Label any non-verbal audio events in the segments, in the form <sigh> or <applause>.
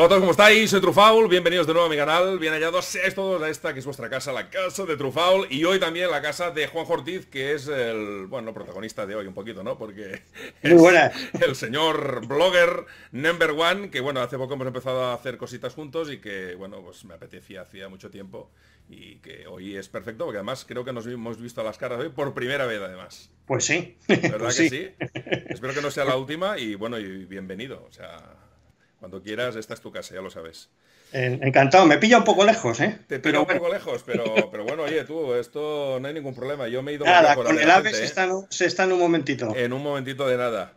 Hola a todos, ¿cómo estáis? Soy Trufaul, bienvenidos de nuevo a mi canal, bien hallados, seáis todos a esta que es vuestra casa, la casa de Trufaul y hoy también la casa de Juan Ortiz, que es el, bueno, protagonista de hoy un poquito, ¿no? Porque es <laughs> el señor blogger number one, que bueno, hace poco hemos empezado a hacer cositas juntos y que bueno, pues me apetecía hacía mucho tiempo y que hoy es perfecto, porque además creo que nos hemos visto a las caras hoy por primera vez además. Pues sí. ¿Verdad <laughs> pues que sí? Espero que no sea la última y bueno, y bienvenido, o sea... Cuando quieras, esta es tu casa, ya lo sabes. encantado, me pilla un poco lejos, ¿eh? Te pilla un poco lejos, <laughs> pero, bueno, oye, tú, esto no hay ningún problema. Yo me he ido nada, con el ave ¿eh? se, está, en un momentito. En un momentito de nada.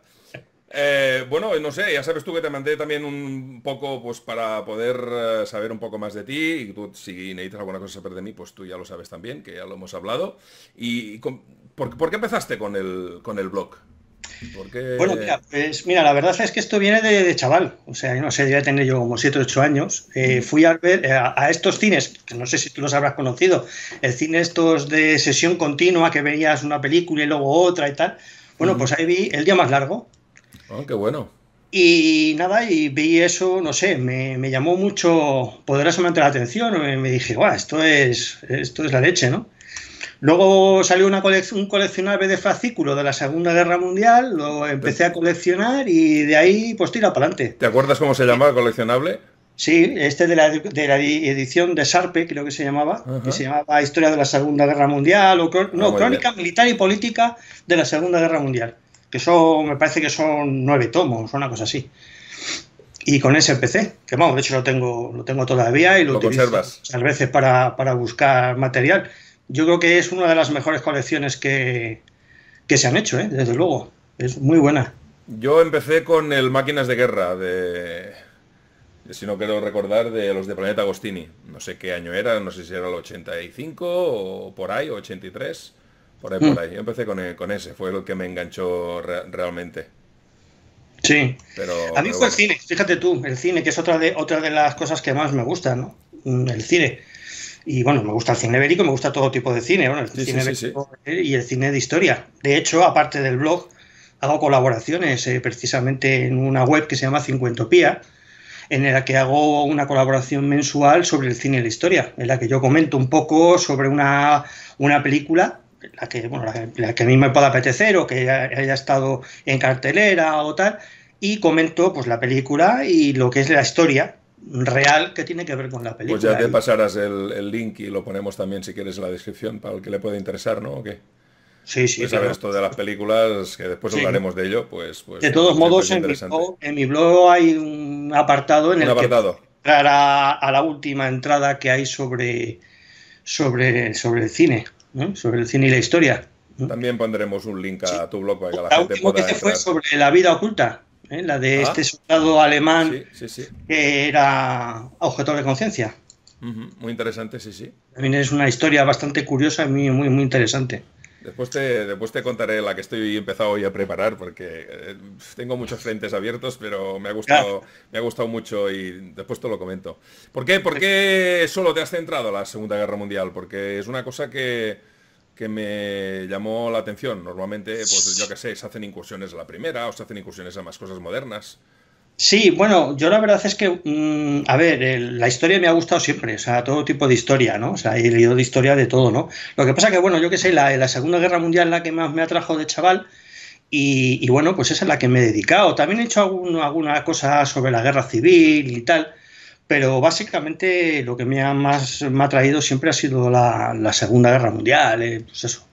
Eh, bueno, no sé, ya sabes tú que te mandé también un poco pues para poder eh, saber un poco más de ti y tú si necesitas alguna cosa saber de mí, pues tú ya lo sabes también, que ya lo hemos hablado. ¿Y ¿por, por, qué empezaste con el, con el blog? Bueno, mira, pues mira, la verdad es que esto viene de, chaval. O sea, no sé, ya tener yo como 7 o 8 años. Eh, mm. fui a ver eh, a, estos cines, que no sé si tú los habrás conocido, el cine estos de sesión continua que veías una película y luego otra y tal. Bueno, mm. pues ahí vi el día más largo. Ah, qué bueno. Y nada, y vi eso, no sé, me, llamó mucho poderosamente la atención. Me, dije, guau, esto es, esto es la leche, ¿no? Luego salió un coleccionable de fascículo de la Segunda Guerra Mundial, lo empecé a coleccionar y de ahí pues tira para adelante. ¿Te acuerdas cómo se llamaba el coleccionable? Sí, este de la, de la edición de Sarpe, creo que se llamaba, que se llamaba Historia de la Segunda Guerra Mundial, o no, ah, Crónica Militar y Política de la Segunda Guerra Mundial, que son, me parece que son nueve tomos, una cosa así. Y con ese empecé, que vamos, de hecho lo tengo, lo tengo todavía y lo, utilizo conservas? veces para, para buscar material yo creo que es una de las mejores colecciones que, se han hecho, ¿eh? desde luego. Es muy buena. Yo empecé con el Máquinas de Guerra de, si no quiero recordar, de los de Planeta Agostini. No sé qué año era, no sé si era el 85 o por ahí, 83, por ahí, por mm. ahí. Yo empecé con, eh, ese, fue el que me enganchó realmente. Sí. Pero, A mí fue el cine, fíjate tú, el cine, que es otra de, otra de las cosas que más me gusta, ¿no? Mm, el cine. Y bueno, me gusta el cine bélico, me gusta todo tipo de cine, el cine bélico y el cine de historia. De hecho, aparte del blog, hago colaboraciones eh, precisamente en una web que se llama Cincuentopía, en la que hago una colaboración mensual sobre el cine y la historia, en la que yo comento un poco sobre una, película la que, que a mí me pueda apetecer o que haya, estado en cartelera o tal, y comento pues la película y lo que es la historia real que tiene que ver con la película. Pues ya te ¿eh? pasarás el, link y lo ponemos también si quieres en la descripción para el que le pueda interesar, ¿no? Sí, sí. Pues esto de las películas, que después hablaremos de ello, pues... pues de todos modos, en mi, blog, hay un apartado en el apartado. que a, la última entrada que hay sobre, sobre, sobre el cine, sobre el cine y la historia. También pondremos un link a tu blog para que la, la gente pueda... fue sobre la vida oculta. ¿eh? la de ah. este soldado alemán que era objeto de conciencia. muy interesante, sí, sí. También es una historia bastante curiosa y muy, muy, interesante. Después te, después te contaré la que estoy empezado hoy a preparar porque eh, tengo muchos frentes abiertos, pero me ha gustado, me ha gustado mucho y después te lo comento. ¿Por qué? solo te has centrado en la Segunda Guerra Mundial? Porque es una cosa que, que me llamó la atención. Normalmente, pues yo qué sé, se hacen incursiones a la primera o se hacen incursiones a más cosas modernas. Sí, bueno, yo la verdad es que, mm, a ver, la historia me ha gustado siempre, o sea, todo tipo de historia, ¿no? O sea, he leído de historia de todo, ¿no? Lo que pasa que, bueno, yo qué sé, la, la Segunda Guerra Mundial es la que más me ha atrajo de chaval, y, bueno, pues esa es la que me he dedicado. También he hecho algún, alguna cosa sobre la guerra civil y tal, pero básicamente lo que me ha, más, me ha traído siempre ha sido la, Segunda Guerra Mundial, eh, pues eso.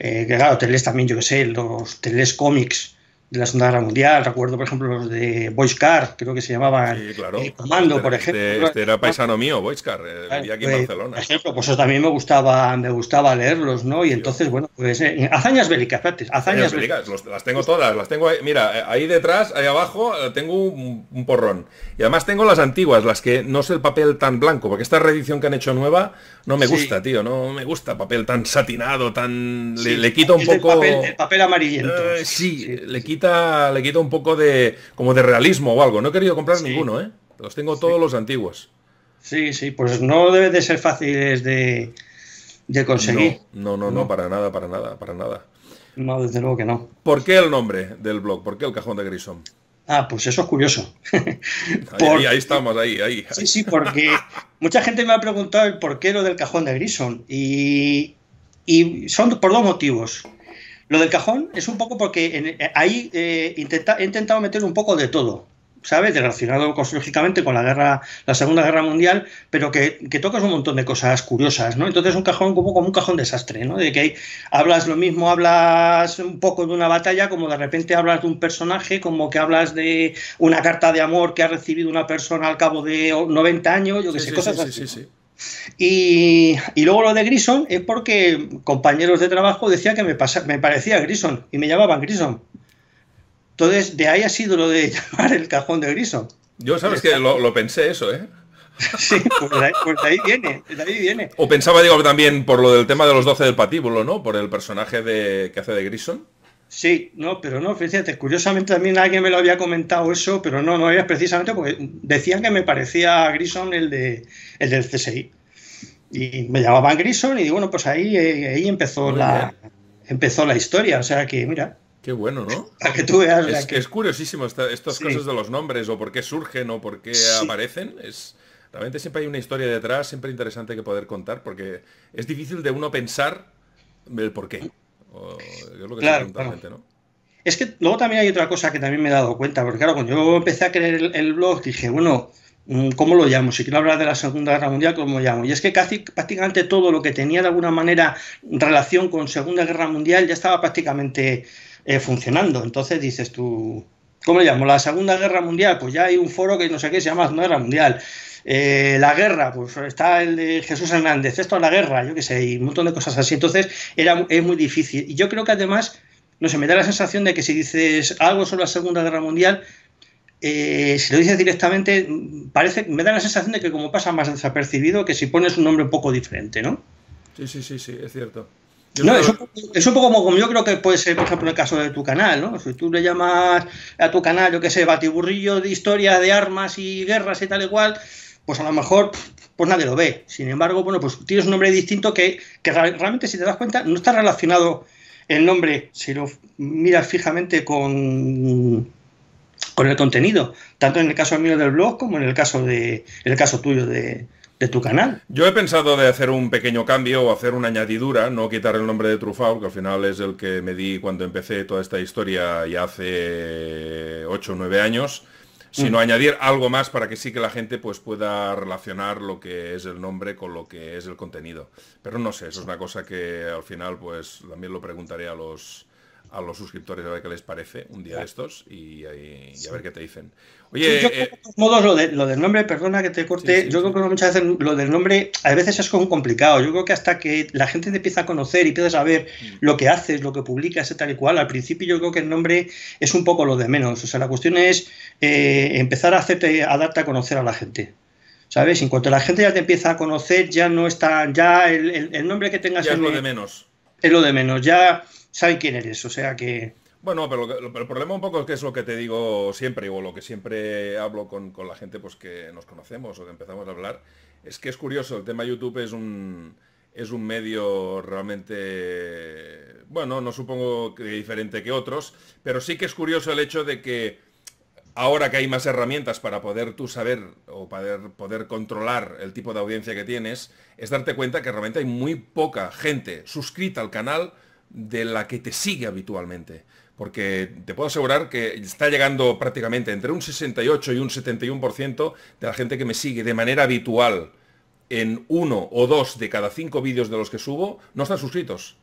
Eh, que claro, TELES también, yo que sé, los, TELES cómics de la Segunda Mundial, recuerdo por ejemplo los de Boiscar, creo que se llamaban sí, eh, este por este ejemplo. Este, era paisano mío, Boiscar, eh, aquí en pues, Barcelona. Por ejemplo, pues eso también me gustaba, me gustaba leerlos, ¿no? Y entonces, bueno, pues eh, hazañas bélicas, hazañas, hazañas bélicas. las tengo todas, las tengo ahí, mira, eh, ahí detrás, ahí abajo, tengo un, porrón. Y además tengo las antiguas, las que no es el papel tan blanco, porque esta reedición que han hecho nueva no me gusta, tío, no me gusta papel tan satinado, tan... le, quito un poco... El papel, amarillento. sí, le quito le quita un poco de, como de realismo o algo. No he querido comprar ninguno, ¿eh? Los tengo todos los antiguos. Sí, sí, pues no debe de ser fáciles de, conseguir. No, no, no, para nada, para nada, para nada. No, desde luego que no. ¿Por qué el nombre del blog? ¿Por qué el cajón de Grison? Ah, pues eso es curioso. <laughs> ahí, estamos, ahí, ahí, Sí, sí, porque mucha gente me ha preguntado el qué lo del cajón de Grison y, y son por dos motivos. Lo del cajón es un poco porque eh, ahí eh, he intentado meter un poco de todo. ¿sabes? Relacionado lógicamente con la guerra, la Segunda Guerra Mundial, pero que, tocas un montón de cosas curiosas, ¿no? Entonces un cajón como, un cajón desastre, ¿no? De que hablas lo mismo, hablas un poco de una batalla, como de repente hablas de un personaje, como que hablas de una carta de amor que ha recibido una persona al cabo de 90 años, yo qué sé, cosas y, luego lo de Grison es porque compañeros de trabajo decían que me, pasa, me parecía Grison y me llamaban Grison. Entonces, de ahí ha sido lo de <laughs> llamar el cajón de Grison. Yo sabes que lo, pensé eso, ¿eh? <laughs> Sí, pues, pues de, ahí, viene, de ahí viene. O pensaba, digo, también por lo del tema de los doce del patíbulo, ¿no? Por el personaje que hace de Grison. Sí, no, pero no, fíjate, curiosamente también alguien me lo había comentado eso, pero no, no era precisamente porque decían que me parecía a Grison el, de, el del CSI. Y me llamaban Grison y digo, bueno, pues ahí, eh, ahí empezó, la, empezó la historia, o sea que mira. Qué bueno, ¿no? <laughs> que tú Es, que... es curiosísimo estas cosas de los nombres o por qué surgen o por qué aparecen. Es, realmente siempre hay una historia detrás, siempre interesante que poder contar porque es difícil de uno pensar el por qué lo que claro, Es que luego también hay otra cosa que también me he dado cuenta, porque claro, cuando yo empecé a creer el, blog, dije, bueno, mm, ¿cómo lo llamo? Si quiero hablar de la Segunda Guerra Mundial, ¿cómo lo llamo? Y es que casi prácticamente todo lo que tenía de alguna manera relación con Segunda Guerra Mundial ya estaba prácticamente eh, funcionando. Entonces dices tú, ¿cómo le llamo? La Segunda Guerra Mundial, pues ya hay un foro que no sé qué se llama no Guerra Mundial. Eh, la guerra, pues está el de Jesús Hernández, esto es la guerra, yo qué sé, y un montón de cosas así. Entonces, era, es muy difícil. Y yo creo que además, no sé, me da la sensación de que si dices algo sobre la Segunda Guerra Mundial, eh, si lo dices directamente, parece, me da la sensación de que como pasa más desapercibido que si pones un nombre un poco diferente, ¿no? Sí, sí, sí, sí, es cierto. No, un poco como yo creo que puede ser, por ejemplo, el caso de tu canal, ¿no? Si tú le llamas a tu canal, yo qué sé, batiburrillo de historia de armas y guerras y tal y cual, pues a lo mejor pues nadie lo ve. Sin embargo, bueno, pues tienes un nombre distinto que, realmente, si te das cuenta, no está relacionado el nombre, si lo miras fijamente con, con el contenido, tanto en el caso mío del blog como en el caso de en el caso tuyo de, de tu canal. Yo he pensado de hacer un pequeño cambio o hacer una añadidura, no quitar el nombre de Trufao, que al final es el que me di cuando empecé toda esta historia ya hace 8 o 9 años, sino mm. añadir algo más para que sí que la gente pues, pueda relacionar lo que es el nombre con lo que es el contenido. Pero no sé, eso es una cosa que al final pues también lo preguntaré a los a los suscriptores a ver qué les parece un día de estos y, a ver qué te dicen. Oye, yo creo eh, que, de modos, lo, del nombre, perdona que te corte, yo creo que muchas veces lo del nombre a veces es como complicado. Yo creo que hasta que la gente te empieza a conocer y empiezas a ver mm. lo que haces, lo que publicas, tal y cual, al principio yo creo que el nombre es un poco lo de menos. O sea, la cuestión es eh, empezar a, hacerte, a darte a conocer a la gente. ¿Sabes? En cuanto la gente ya te empieza a conocer, ya no está, ya el, nombre que tengas ya es lo de menos. Es lo de menos. Ya saben quién eres, o sea que... Bueno, pero, el problema un poco es que es lo que te digo siempre, o lo que siempre hablo con, la gente pues, que nos conocemos o que empezamos a hablar, es que es curioso, el tema YouTube es un, es un medio realmente, bueno, no supongo que diferente que otros, pero sí que es curioso el hecho de que ahora que hay más herramientas para poder tú saber o poder, poder controlar el tipo de audiencia que tienes, es darte cuenta que realmente hay muy poca gente suscrita al canal de la que te sigue habitualmente. Porque te puedo asegurar que está llegando prácticamente entre un 68 y un 71% de la gente que me sigue de manera habitual en uno o dos de cada cinco vídeos de los que subo, no están suscritos.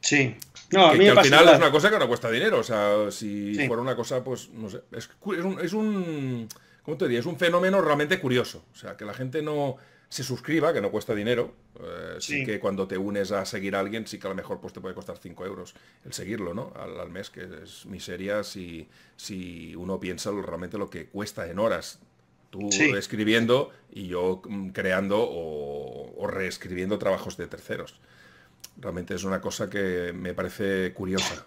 Sí. No, al final es una cosa que no cuesta dinero. O sea, si fuera una cosa, pues no sé. Es, un, es un, ¿cómo te diría? Es un fenómeno realmente curioso. O sea, que la gente no se suscriba, que no cuesta dinero. Eh, sí. que cuando te unes a seguir a alguien, sí que a lo mejor pues, te puede costar 5 euros el seguirlo, ¿no? Al, mes, que es miseria si, si uno piensa realmente lo que cuesta en horas. Tú escribiendo y yo mm, creando o reescribiendo trabajos de terceros. Realmente es una cosa que me parece curiosa.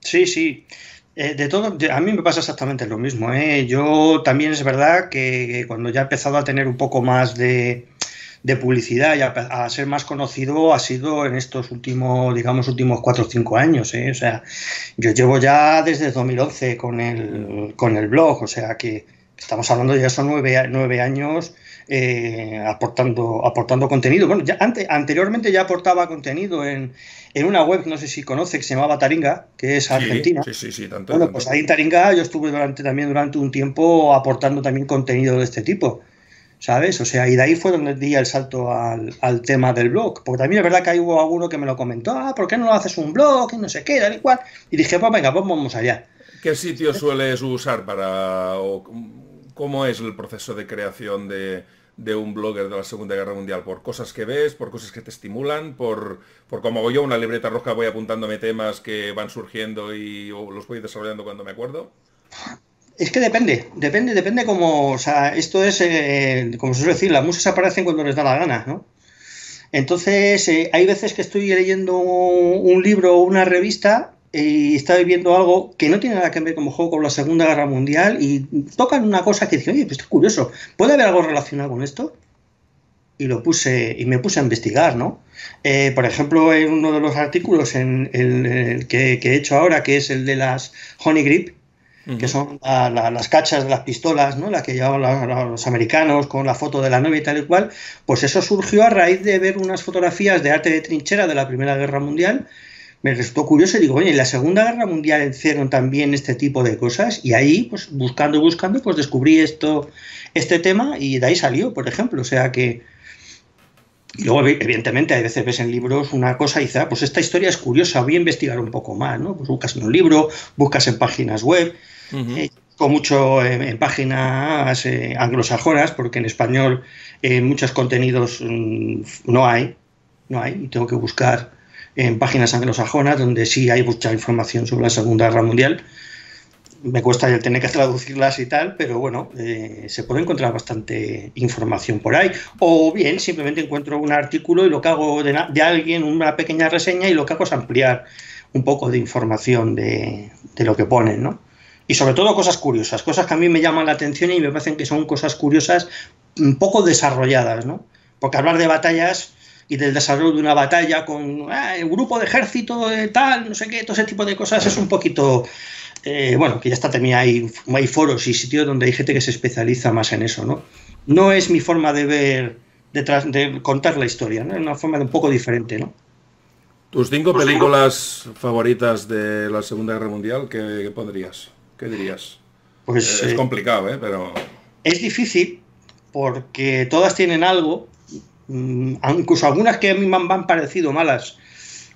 Sí, sí. Eh, de todo, a mí me pasa exactamente lo mismo. ¿eh? Yo también es verdad que cuando ya he empezado a tener un poco más de, publicidad y a, ser más conocido ha sido en estos últimos, digamos, últimos cuatro o cinco años. ¿eh? O sea, yo llevo ya desde 2011 con el, con el blog, o sea que estamos hablando ya son nueve años eh, aportando, aportando contenido. Bueno, ya anteriormente ya aportaba contenido en, una web, no sé si conoce, que se llamaba Taringa, que es argentina. Sí, sí, sí, tanto, bueno, pues ahí en Taringa yo estuve durante, también durante un tiempo aportando también contenido de este tipo. ¿Sabes? O sea, y de ahí fue donde di el salto al, tema del blog. Porque también es verdad que hay hubo alguno que me lo comentó, ah, ¿por qué no lo haces un blog? Y no sé qué, tal y cual. Y dije, pues venga, pues vamos allá. ¿Qué sitio sueles usar para ¿Cómo es el proceso de creación de, un blogger de la Segunda Guerra Mundial? ¿Por cosas que ves? ¿Por cosas que te estimulan? ¿Por, por como yo una libreta roja voy apuntándome temas que van surgiendo y los voy desarrollando cuando me acuerdo? Es que depende, depende, depende como, esto es, eh, como se suele decir, las musas aparecen cuando les da la gana, ¿no? Entonces, eh, hay veces que estoy leyendo un libro o una revista y está viviendo algo que no tiene nada que ver como juego con la Segunda Guerra Mundial y tocan una cosa que dicen, oye, pues esto es curioso, ¿puede haber algo relacionado con esto? Y lo puse, y me puse a investigar, ¿no? Eh, por ejemplo, en uno de los artículos en, que, he hecho ahora, que es el de las Honey Grip, que son las cachas de las pistolas, ¿no? Las que llevaban los americanos con la foto de la novia y tal y cual, pues eso surgió a raíz de ver unas fotografías de arte de trinchera de la Primera Guerra Mundial, me resultó curioso y digo, oye, en la Segunda Guerra Mundial hicieron también este tipo de cosas y ahí, pues buscando buscando, pues descubrí esto, este tema y de ahí salió, por ejemplo, o sea que... Y luego, evidentemente, a veces ves en libros una cosa y dices, ah, pues esta historia es curiosa, voy a investigar un poco más, ¿no? Pues buscas en un libro, buscas en páginas web, eh, con mucho en, páginas eh, anglosajonas, porque en español eh, muchos contenidos mm, no hay, no hay, y tengo que buscar en páginas anglosajonas, donde sí hay mucha información sobre la Segunda Guerra Mundial. Me cuesta el tener que traducirlas y tal, pero bueno, eh, se puede encontrar bastante información por ahí. O bien, simplemente encuentro un artículo y lo que hago de, alguien, una pequeña reseña, y lo que hago es ampliar un poco de información de, lo que ponen, ¿no? Y sobre todo cosas curiosas, cosas que a mí me llaman la atención y me parecen que son cosas curiosas un mm, poco desarrolladas, ¿no? Porque hablar de batallas y del desarrollo de una batalla con ah, el grupo de ejército de eh, tal, no sé qué, todo ese tipo de cosas es un poquito, eh, bueno, que ya está, también hay, hay foros y sitios donde hay gente que se especializa más en eso, ¿no? No es mi forma de ver, de, de contar la historia, ¿no? Es una forma un poco diferente, ¿no? ¿Tus pues cinco películas favoritas de la Segunda Guerra Mundial, qué, pondrías? ¿Qué dirías? Pues, eh, es complicado, ¿eh? Pero... Es difícil porque todas tienen algo Mm, incluso algunas que a mí me han parecido malas,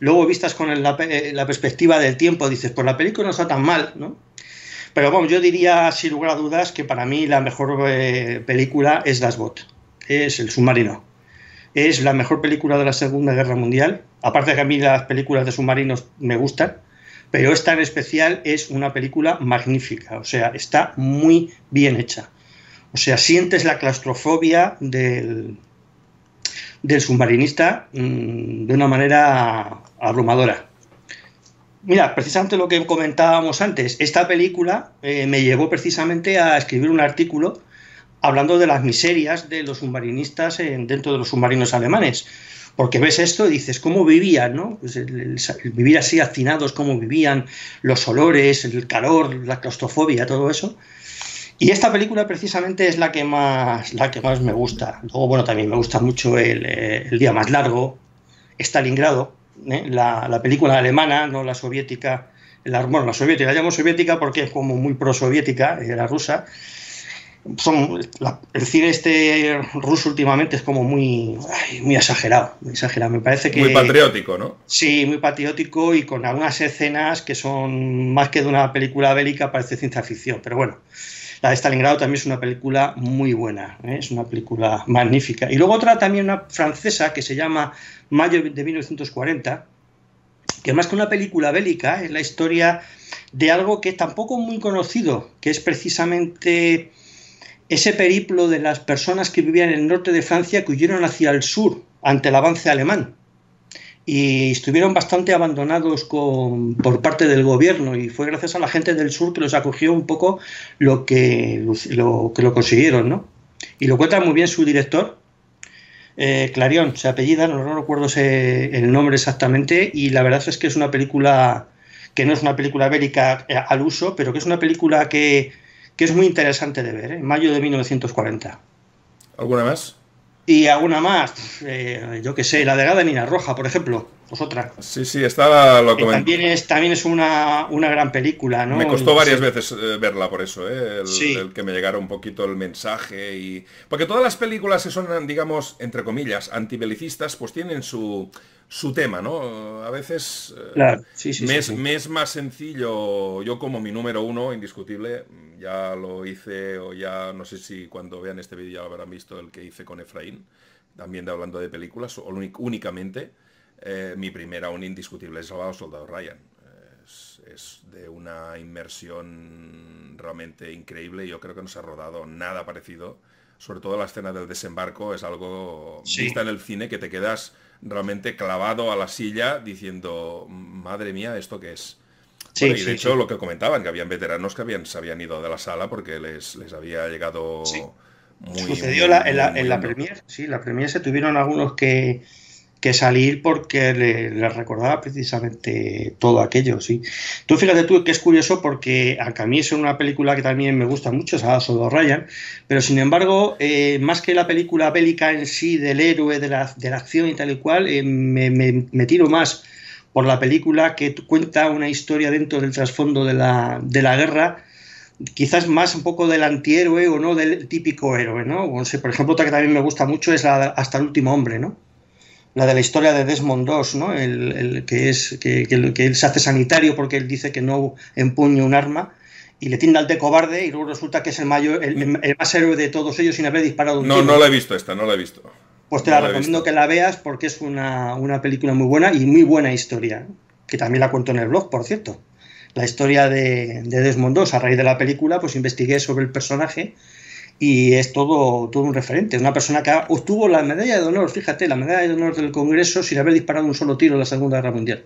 luego vistas con eh, la, perspectiva del tiempo, dices, pues la película no está tan mal, ¿no? Pero bueno, yo diría sin lugar a dudas que para mí la mejor eh, película es Das Boot, es El Submarino. Es la mejor película de la Segunda Guerra Mundial. Aparte que a mí las películas de submarinos me gustan, pero esta en especial es una película magnífica, o sea, está muy bien hecha. O sea, sientes la claustrofobia del, del submarinista mm, de una manera abrumadora. Mira, precisamente lo que comentábamos antes, esta película eh, me llevó precisamente a escribir un artículo hablando de las miserias de los submarinistas dentro de los submarinos alemanes. Porque ves esto y dices, ¿cómo vivían? No? Pues vivir así hacinados, cómo vivían, los olores, el calor, la claustrofobia, todo eso. Y esta película precisamente es la que más, la que más me gusta. Luego, bueno, también me gusta mucho El, eh, Día Más Largo, Stalingrado, ¿eh? la, película alemana, no la soviética. La, bueno, la soviética, la llamo soviética porque es como muy prosoviética, soviética eh, la rusa. Son, el cine este ruso últimamente es como muy, muy exagerado, exagerado. Me parece que muy patriótico, ¿no? Sí, muy patriótico y con algunas escenas que son más que de una película bélica parece ciencia ficción, pero bueno. La de Stalingrado también es una película muy buena, ¿eh? es una película magnífica. Y luego otra también, una francesa, que se llama Mayo de 1940, que más que una película bélica, es la historia de algo que tampoco es muy conocido, que es precisamente ese periplo de las personas que vivían en el norte de Francia que huyeron hacia el sur ante el avance alemán y estuvieron bastante abandonados por parte del gobierno y fue gracias a la gente del sur que los acogió un poco lo que lo, que lo consiguieron, ¿no? Y lo cuenta muy bien su director, Clarión, eh, Clarion, se apellida, no, recuerdo el nombre exactamente, y la verdad es que es una película que no es una película bélica eh, al uso, pero que es una película que, es muy interesante de ver, en ¿eh? mayo de 1940. ¿Alguna más? Y alguna más, eh, yo qué sé, la de Nina Roja, por ejemplo, vosotras. Pues sí, sí, está lo que también es También es una, una, gran película, ¿no? Me costó varias veces eh, verla por eso, ¿eh? el, que me llegara un poquito el mensaje y... Porque todas las películas que son, digamos, entre comillas, antibelicistas, pues tienen su, su tema, ¿no? A veces eh, claro. sí, me, me, es, más sencillo, yo como mi número uno indiscutible, ya lo hice o ya no sé si cuando vean este vídeo ya lo habrán visto el que hice con Efraín, también hablando de películas, únicamente eh, mi primera, un indiscutible es Salvador Soldado Ryan. Es, de una inmersión realmente increíble, yo creo que no se ha rodado nada parecido. Sobre todo la escena del desembarco es algo vista en el cine que te quedas realmente clavado a la silla diciendo, madre mía, ¿esto qué es? y de hecho lo que comentaban, que habían veteranos que habían, se habían ido de la sala porque les, les había llegado muy... Sucedió la, en, la, en la Premier, sí, la Premier se tuvieron algunos que, que salir porque les recordaba precisamente todo aquello, sí. Tú fíjate tú que es curioso porque a mí es una película que también me gusta mucho, sea, de Ryan, pero sin embargo, eh, más que la película bélica en sí, del héroe, de la, acción y tal y cual, eh, me, me, tiro más por la película que cuenta una historia dentro del trasfondo de la, de la guerra, quizás más un poco del antihéroe o no del típico héroe, ¿no? O por ejemplo, otra que también me gusta mucho es la Hasta el último hombre, ¿no? La de la historia de Desmond II, ¿no? El, el que, es, que, que, él se hace sanitario porque él dice que no empuña un arma y le tiende al de cobarde y luego resulta que es el, mayor, el, más héroe de todos ellos sin haber disparado un No, no la he visto esta, no la he visto. Pues te la, recomiendo que la veas porque es una, película muy buena y muy buena historia, que también la cuento en el blog, por cierto. La historia de, de Desmond II, a raíz de la película, pues investigué sobre el personaje y es todo, todo un referente. Es Una persona que obtuvo la medalla de honor, fíjate, la medalla de honor del Congreso sin haber disparado un solo tiro en la Segunda Guerra Mundial.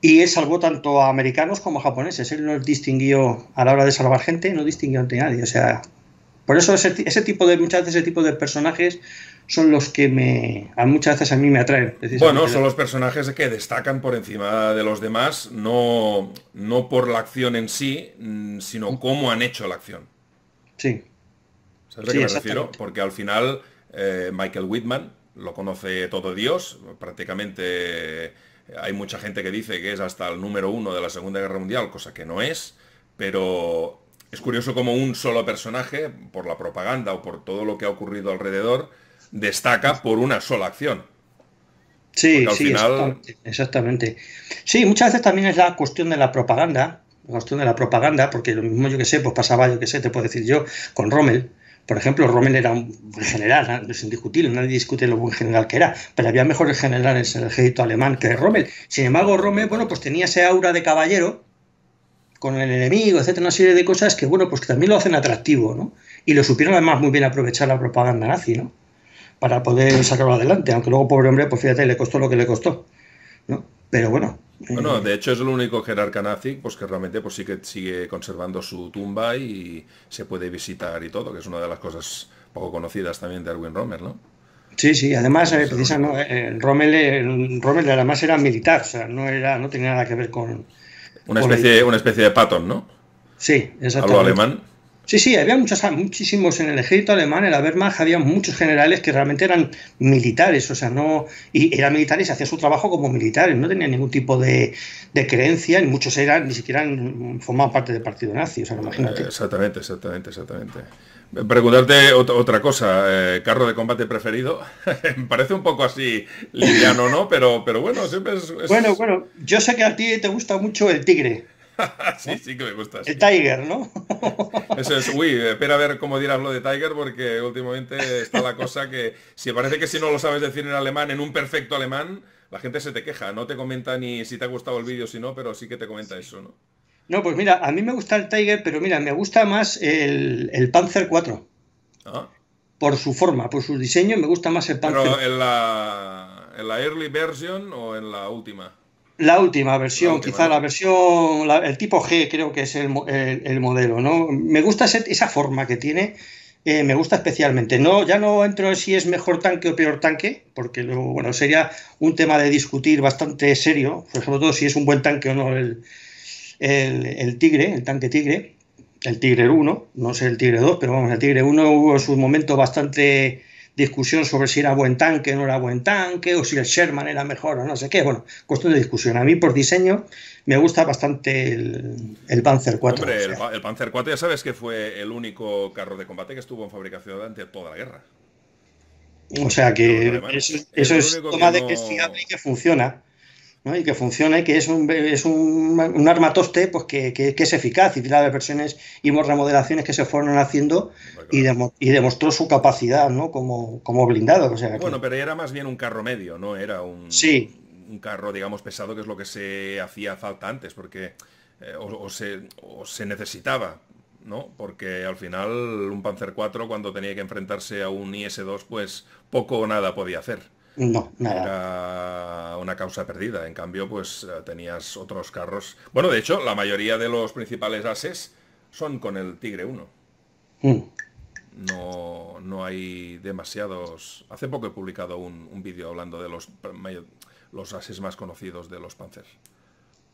Y es salvó tanto a americanos como japoneses. Él no distinguió a la hora de salvar gente, no distinguió ante nadie. O sea, por eso ese, tipo de, muchas veces ese tipo de personajes son los que me a muchas veces a mí me atraen. Bueno, son los personajes que destacan por encima de los demás, no, por la acción en sí, mm, sino mm. cómo han hecho la acción. Sí. ¿Sabes a qué me refiero? Porque al final eh, Michael Whitman lo conoce todo Dios, prácticamente eh, hay mucha gente que dice que es hasta el número uno de la Segunda Guerra Mundial, cosa que no es, pero es curioso como un solo personaje, por la propaganda o por todo lo que ha ocurrido alrededor, destaca por una sola acción. Sí, sí, exactamente, Sí, muchas veces también es la cuestión de la propaganda, la cuestión de la propaganda, porque lo mismo yo que sé, pues pasaba yo que sé, te puedo decir yo, con Rommel. Por ejemplo, Rommel era un general, es indiscutible, nadie discute lo buen general que era, pero había mejores generales en el ejército alemán que Rommel. Sin embargo, Rommel, bueno, pues tenía ese aura de caballero con el enemigo, etcétera, una serie de cosas que, bueno, pues que también lo hacen atractivo, ¿no? Y lo supieron además muy bien aprovechar la propaganda nazi, ¿no? para poder sacarlo adelante, aunque luego, pobre hombre, pues fíjate, le costó lo que le costó, ¿no? Pero bueno. Eh. Bueno, de hecho es el único jerarca nazi pues, que realmente sí pues, que sigue conservando su tumba y se puede visitar y todo, que es una de las cosas poco conocidas también de Erwin Rommel, ¿no? Sí, sí, además, eh, precisamente, eh, Rommel, además era militar, o sea, no, era, no tenía nada que ver con... Una especie, una especie de Patton, ¿no? Sí, exactamente. Algo alemán. Sí, sí, había muchos, muchísimos en el ejército alemán, en la Wehrmacht, había muchos generales que realmente eran militares, o sea, no. Y eran militares y hacían su trabajo como militares, no tenían ningún tipo de, creencia, y muchos eran, ni siquiera formaban parte del partido nazi, o sea, imagínate. Eh, exactamente, exactamente, exactamente. Preguntarte otra cosa, eh, carro de combate preferido, <laughs> parece un poco así liviano, ¿no? Pero, pero bueno, siempre es... Bueno, bueno, yo sé que a ti te gusta mucho el tigre. <laughs> sí, sí que me gusta. El Tiger, ¿no? <laughs> Eso es, uy, espera eh, a ver cómo dirás lo de Tiger porque últimamente está la cosa que si parece que si no lo sabes decir en alemán, en un perfecto alemán, la gente se te queja, no te comenta ni si te ha gustado el vídeo, si no, pero sí que te comenta eso, ¿no? No, pues mira, a mí me gusta el Tiger, pero mira, me gusta más el, Panzer 4. Ah. Por su forma, por su diseño, me gusta más el Panzer. Pero en la, en la early version o en la última? La última versión, quizá la versión, el tipo G creo que es el, modelo, ¿no? Me gusta esa forma que tiene, eh, me gusta especialmente. No, ya no entro en si es mejor tanque o peor tanque, porque lo, bueno, sería un tema de discutir bastante serio, sobre todo si es un buen tanque o no el, Tigre, el tanque Tigre, el Tigre 1, no sé el Tigre 2, pero vamos, el Tigre 1 hubo su momento bastante discusión sobre si era buen tanque o no era buen tanque, o si el Sherman era mejor o no sé qué. Bueno, cuestión de discusión. A mí, por diseño, me gusta bastante el, Panzer 4. Hombre, el, Panzer 4 ya sabes que fue el único carro de combate que estuvo en fabricación durante toda la guerra. O sea que eso, es, toma de que es fiable y que funciona y que funcione, que es un, es un, un toste pues que, es eficaz. Y las versiones y remodelaciones que se fueron haciendo y, demostró su capacidad ¿no? como, como blindado. Bueno, pero era más bien un carro medio, no era un, sí. un carro, digamos, pesado, que es lo que se hacía falta antes, porque eh, o, se, o se necesitaba. ¿no? Porque al final un Panzer IV cuando tenía que enfrentarse a un IS-2 pues poco o nada podía hacer. No, nada. Era una causa perdida. En cambio, pues eh, tenías otros carros. Bueno, de hecho, la mayoría de los principales ases son con el Tigre 1. Mm. No, no hay demasiados... Hace poco he publicado un, un vídeo hablando de los, los ases más conocidos de los Panzers.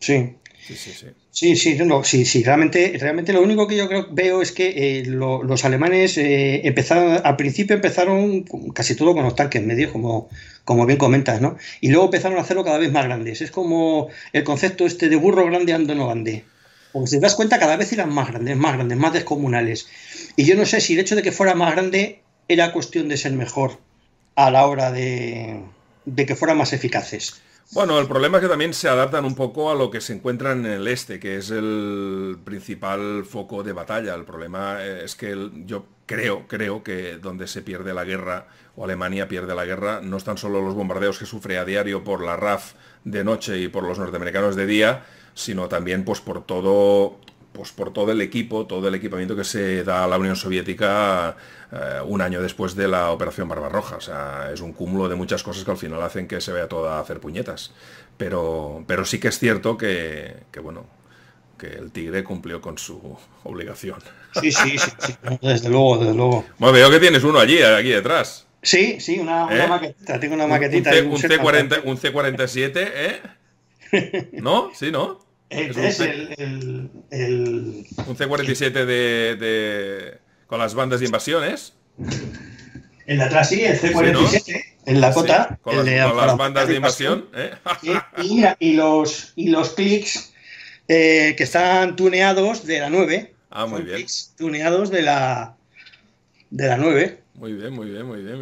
Sí. Sí, sí, sí. Sí, Realmente, realmente lo único que yo creo, veo es que eh, los alemanes eh, empezaron, al principio empezaron casi todo con los tanques medios, como, como bien comentas, ¿no? Y luego empezaron a hacerlo cada vez más grandes. Es como el concepto este de burro grande ando no grande. Porque te das cuenta, cada vez eran más grandes, más grandes, más descomunales. Y yo no sé si el hecho de que fuera más grande era cuestión de ser mejor a la hora de, de que fueran más eficaces. Bueno, el problema es que también se adaptan un poco a lo que se encuentran en el este, que es el principal foco de batalla. El problema eh, es que yo creo, creo que donde se pierde la guerra, o Alemania pierde la guerra, no están solo los bombardeos que sufre a diario por la RAF de noche y por los norteamericanos de día, sino también pues por todo pues por todo el equipo, todo el equipamiento que se da a la Unión Soviética eh, un año después de la Operación Barbarroja. O sea, es un cúmulo de muchas cosas que al final hacen que se vea toda a hacer puñetas. Pero, pero sí que es cierto que, bueno, que el Tigre cumplió con su <laughs> obligación. Sí, sí, sí, desde luego, desde luego. Bueno, veo que tienes uno allí, aquí detrás. Sí, sí, una, ¿Eh? maquetita, tengo una maquetita. C, un C47, ¿eh? ¿No? ¿Sí, no? es, el, Un C-47 de, de, con las bandas de invasiones. en la atrás sí, el C-47, en la cota. con, las bandas de invasión. ¿eh? Y, y, los, y los clics eh, que están tuneados de la 9. Ah, muy bien. tuneados de la, de la 9. Muy bien, muy bien, muy bien,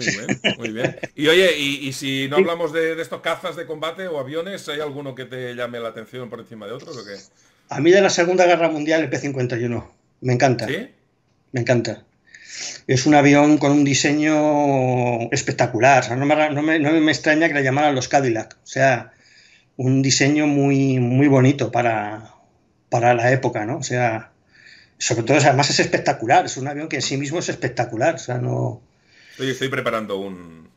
muy <laughs> bien. Y oye, y, si no hablamos de, estos cazas de combate o aviones, ¿hay alguno que te llame la atención por encima de otros o qué? A mí de la Segunda Guerra Mundial el P-51. Me encanta. ¿Sí? Me encanta. Es un avión con un diseño espectacular. O no, me, extraña que le llamaran los Cadillac. O sea, un diseño muy, muy bonito para, para la época, ¿no? O sea, sobre todo, además es espectacular. Es un avión que en sí mismo es espectacular. O sea, no estoy preparando un,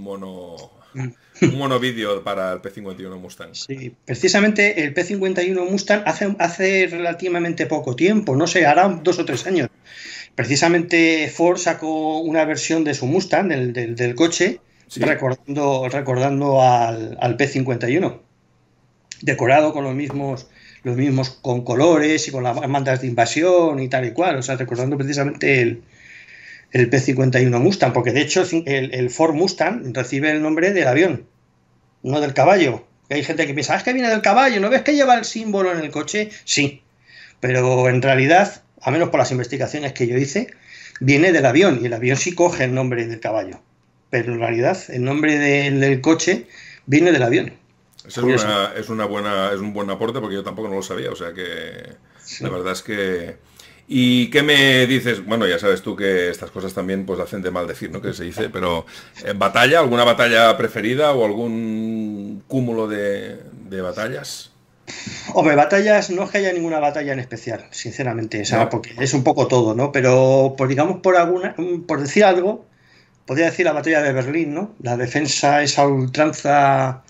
mono mm. un mono vídeo para el P51 Mustang. Sí, precisamente el P51 Mustang hace, hace relativamente poco tiempo, no sé, hará dos o tres años. Precisamente Ford sacó una versión de su Mustang, del, del, coche, recordando, recordando al, P51, decorado con los mismos los mismos con colores y con las bandas de invasión y tal y cual, o sea, recordando precisamente el, el P-51 Mustang, porque de hecho el, Ford Mustang recibe el nombre del avión, no del caballo. Hay gente que piensa, ah, es que viene del caballo, ¿no ves que lleva el símbolo en el coche? Sí, pero en realidad, a menos por las investigaciones que yo hice, viene del avión y el avión sí coge el nombre del caballo, pero en realidad el nombre del coche viene del avión. Es, una, es, buena, un buen aporte porque yo tampoco no lo sabía, o sea que la verdad es que... ¿Y qué me dices? Bueno, ya sabes tú que estas cosas también pues hacen de mal decir, ¿no? Que se dice, pero eh, ¿batalla? ¿Alguna batalla preferida o algún cúmulo de, batallas? Hombre, batallas, no es que haya ninguna batalla en especial, sinceramente, porque es un poco todo, ¿no? Pero, pues, digamos, por, alguna, mm, por decir algo, podría decir la batalla de Berlín, ¿no? La defensa, esa ultranza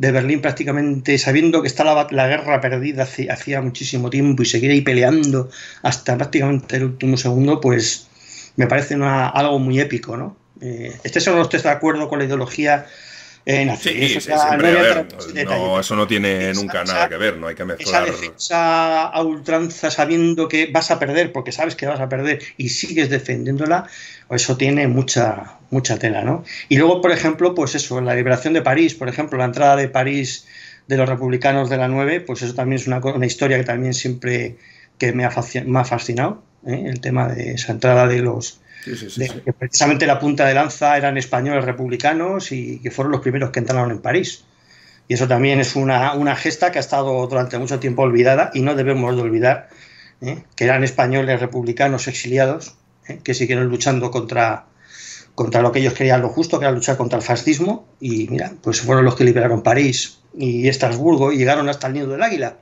de Berlín prácticamente sabiendo que está la, guerra perdida hacía muchísimo tiempo y seguir ahí peleando hasta prácticamente el último segundo, pues me parece algo muy épico, ¿no? Eh, este solo no estoy de acuerdo con la ideología Sí, no, eso no tiene nunca nada que ver, no hay que mezclar. Esa a ultranza sabiendo que vas a perder, porque sabes que vas a perder y sigues defendiéndola, pues eso tiene mucha, mucha tela, ¿no? Y luego, por ejemplo, pues eso, la liberación de París, por ejemplo, la entrada de París de los republicanos de la 9, pues eso también es una, historia que también siempre que me ha, fascinado, ¿eh? el tema de esa entrada de los que precisamente la punta de lanza eran españoles republicanos y que fueron los primeros que entraron en París. Y eso también es una, gesta que ha estado durante mucho tiempo olvidada y no debemos de olvidar ¿eh? que eran españoles republicanos exiliados ¿eh? que siguieron luchando contra, contra lo que ellos creían lo justo, que era luchar contra el fascismo. Y mira, pues fueron los que liberaron París y Estrasburgo y llegaron hasta el nido del águila.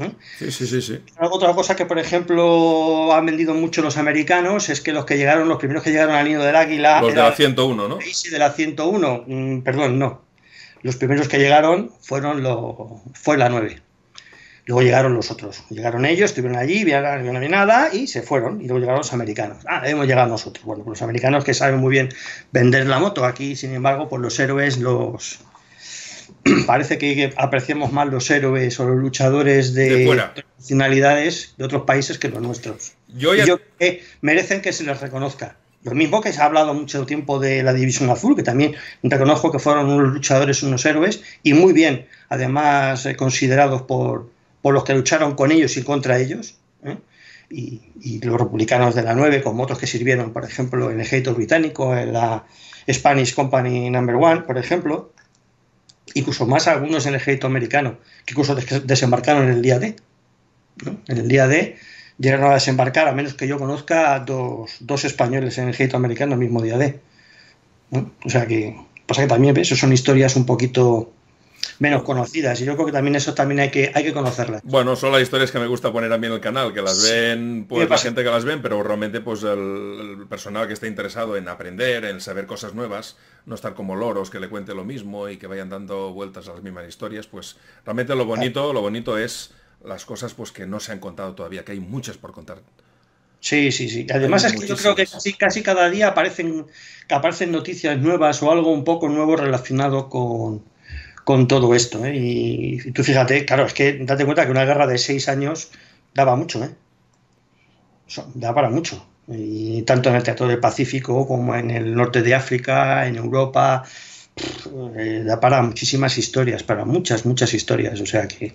¿eh? Sí, sí, sí, Otra cosa que, por ejemplo, han vendido mucho los americanos es que los que llegaron, los primeros que llegaron al nido del águila. Los de la 101, ¿no? de la 101. Mm, perdón, no. Los primeros que llegaron fueron lo, fue la 9. Luego llegaron los otros. Llegaron ellos, estuvieron allí, vieron, ni nada y se fueron. Y luego llegaron los americanos. Ah, hemos llegado nosotros. Bueno, pues los americanos que saben muy bien vender la moto. Aquí, sin embargo, por pues los héroes, los, <clears throat> parece que apreciamos más los héroes o los luchadores de, nacionalidades de otros países que los nuestros. Yo, yo creo que merecen que se les reconozca. Lo mismo que se ha hablado mucho tiempo de la División Azul, que también reconozco que fueron unos luchadores, unos héroes, y muy bien, además, eh, considerados por, por, los que lucharon con ellos y contra ellos. ¿eh? Y, los republicanos de la 9, como otros que sirvieron, por ejemplo, en el ejército británico, en la Spanish Company Number 1, por ejemplo, incluso más algunos en el ejército americano, que incluso desembarcaron en el día D. En el día D llegaron a desembarcar, a menos que yo conozca, dos, dos españoles en el ejército americano el mismo día D. O sea que pasa que también ¿ves? son historias un poquito menos conocidas. Y yo creo que también eso también hay que, hay que conocerlas. Bueno, son las historias que me gusta poner a mí en el canal, que las ven, pues la gente que las ven, pero realmente pues el, personal que está interesado en aprender, en saber cosas nuevas, no estar como loros que le cuente lo mismo y que vayan dando vueltas a las mismas historias, pues realmente lo bonito, lo bonito es las cosas pues que no se han contado todavía, que hay muchas por contar. Sí, sí, sí. Además es que yo creo que casi, casi cada día aparecen, aparecen noticias nuevas o algo un poco nuevo relacionado con, con todo esto. ¿eh? Y, tú fíjate, claro, es que date cuenta que una guerra de seis años daba mucho, ¿eh? da para mucho. Y tanto en el Teatro del Pacífico como en el norte de África, en Europa, eh, da para muchísimas historias, para muchas, muchas historias. O sea que.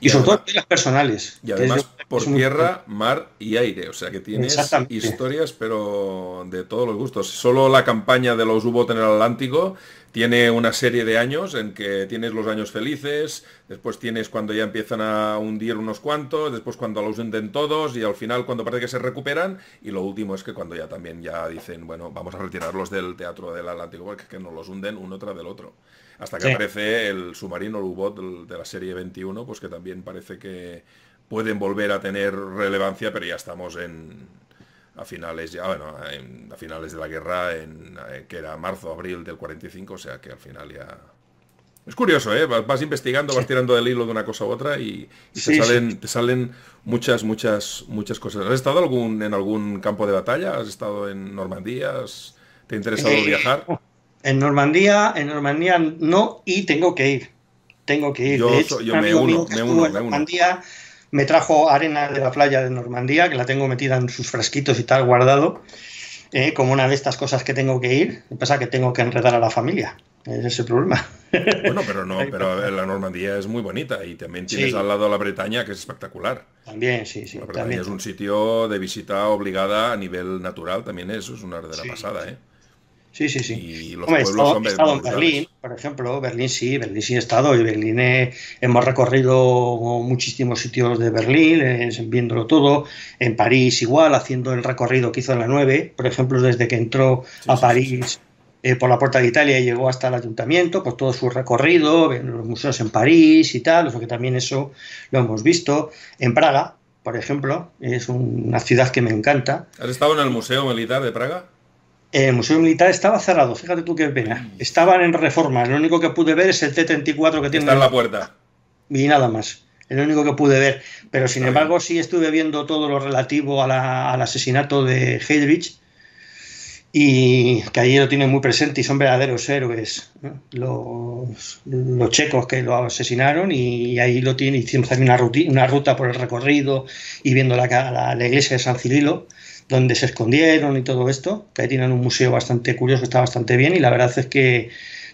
Y, sobre todo las personales. Y además por tierra, mar y aire. O sea que tienes historias, pero de todos los gustos. Solo la campaña de los u en el Atlántico tiene una serie de años en que tienes los años felices, después tienes cuando ya empiezan a hundir unos cuantos, después cuando los hunden todos y al final cuando parece que se recuperan y lo último es que cuando ya también ya dicen, bueno, vamos a retirarlos del teatro del Atlántico porque es que no los hunden uno tras del otro. Hasta que aparece el submarino, el u de la serie 21, pues que también parece que pueden volver a tener relevancia, pero ya estamos en, a finales ya, a finales de la guerra, en, eh, que era marzo, abril del 45, o sea que al final ya... Es curioso, ¿eh? Vas investigando, vas tirando del hilo de una cosa u otra y, te, salen, te salen muchas, muchas, muchas cosas. ¿Has estado algún, en algún campo de batalla? ¿Has estado en Normandía? ¿Te ha interesado eh, viajar? En Normandía, en Normandía no, y tengo que ir. Tengo que ir. Yo, me, uno, me uno, me trajo arena de la playa de Normandía, que la tengo metida en sus frasquitos y tal, guardado, eh, como una de estas cosas que tengo que ir, pasa que tengo que enredar a la familia. Ese es el problema. Bueno, pero no, pero la Normandía es muy bonita y también tienes al lado la Bretaña, que es espectacular. También, sí, sí. La Bretaña es un sitio de visita obligada a nivel natural, también eso es una de la pasada, ¿eh? Sí, sí, sí. Y los pueblos estado, he estado en Berlín, por ejemplo. Berlín sí, Berlín sí he estado. Y Berlín hemos recorrido muchísimos sitios de Berlín, eh, viéndolo todo. En París igual, haciendo el recorrido que hizo en la 9. Por ejemplo, desde que entró a París eh, por la Puerta de Italia y llegó hasta el ayuntamiento, por pues todo su recorrido, los museos en París y tal. O sea que también eso lo hemos visto. En Praga, por ejemplo, es una ciudad que me encanta. ¿Has estado en el Museo Militar de Praga? El Museo Militar estaba cerrado, fíjate tú qué pena. Mm. Estaban en reforma, lo único que pude ver es el T-34 que tiene. Está en la puerta. Y nada más, es lo único que pude ver. Pero sin embargo, sí estuve viendo todo lo relativo al asesinato de Heydrich y que ahí lo tienen muy presente y son verdaderos héroes los, checos que lo asesinaron y ahí lo tienen, hicimos también una, ruta, una ruta por el recorrido y viendo la, la iglesia de San Cirilo donde se escondieron y todo esto, que ahí tienen un museo bastante curioso, está bastante bien y la verdad es que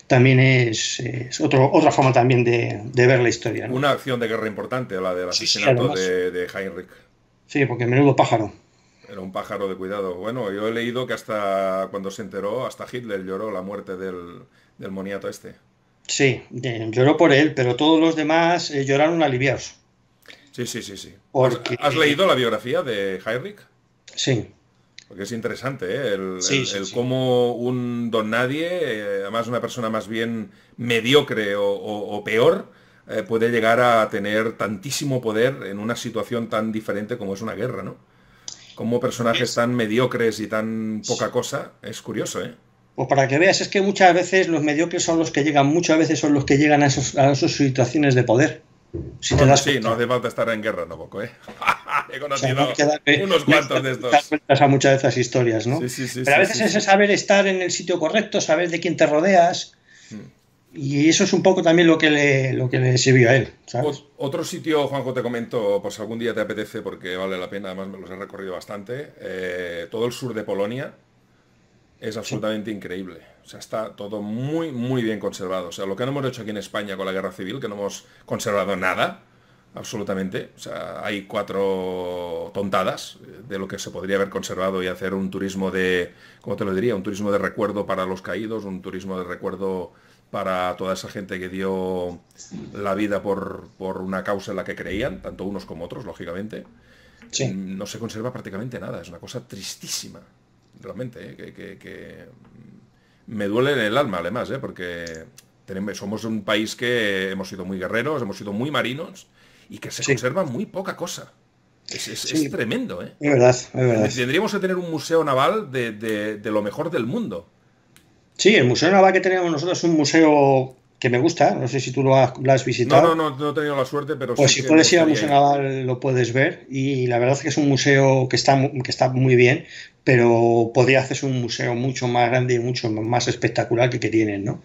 también es, otra forma también de, ver la historia. Una acción de guerra importante, la del asesinato de, Heinrich. Sí, porque menudo pájaro. Era un pájaro de cuidado. Bueno, yo he leído que hasta cuando se enteró, hasta Hitler lloró la muerte del, del moniato este. Sí, eh, lloró por él, pero todos los demás eh, lloraron aliviados. Sí, sí, sí, sí. ¿Has leído la biografía de Heinrich? Sí. Porque es interesante, ¿eh? el, cómo un don nadie, eh, además una persona más bien mediocre o, peor, eh, puede llegar a tener tantísimo poder en una situación tan diferente como es una guerra, ¿no? Como personajes tan mediocres y tan poca cosa, es curioso, ¿eh? Pues para que veas, es que muchas veces los mediocres son los que llegan, muchas veces son los que llegan a, esos, a esas situaciones de poder. Si te no hace falta estar en guerra tampoco, ¿eh? <laughs> He conocido unos cuantos de estos. a muchas historias, Pero a veces es saber estar en el sitio correcto, saber de quién te rodeas. Mm. Y eso es un poco también lo que le, lo que le sirvió a él. Otro sitio, Juanjo, te comento, si algún día te apetece porque vale la pena, además me los he recorrido bastante. Eh, todo el sur de Polonia, es absolutamente increíble. O sea, está todo muy, muy bien conservado. O sea, lo que no hemos hecho aquí en España con la guerra civil, que no hemos conservado nada, absolutamente. O sea, hay cuatro tontadas eh, de lo que se podría haber conservado y hacer un turismo de, ¿cómo te lo diría? Un turismo de recuerdo para los caídos, un turismo de recuerdo para toda esa gente que dio la vida por, una causa en la que creían, tanto unos como otros, lógicamente. No se conserva prácticamente nada, es una cosa tristísima realmente, ¿eh? que, me duele en el alma además, ¿eh? porque tenemos, somos un país que hemos sido muy guerreros, hemos sido muy marinos y que se conserva muy poca cosa. Es, tremendo, ¿eh? Es verdad, es verdad. Tendríamos que tener un museo naval de, de lo mejor del mundo. Sí, el museo naval que tenemos nosotros es un museo que me gusta. No sé si tú lo has, visitado. No, no, no, no, he tenido la suerte, pero Pues si puedes ir al Museo Naval lo puedes ver y la verdad es que es un museo que está, que está muy bien, pero podría hacerse un museo mucho más grande y mucho más espectacular que que tienen, ¿no?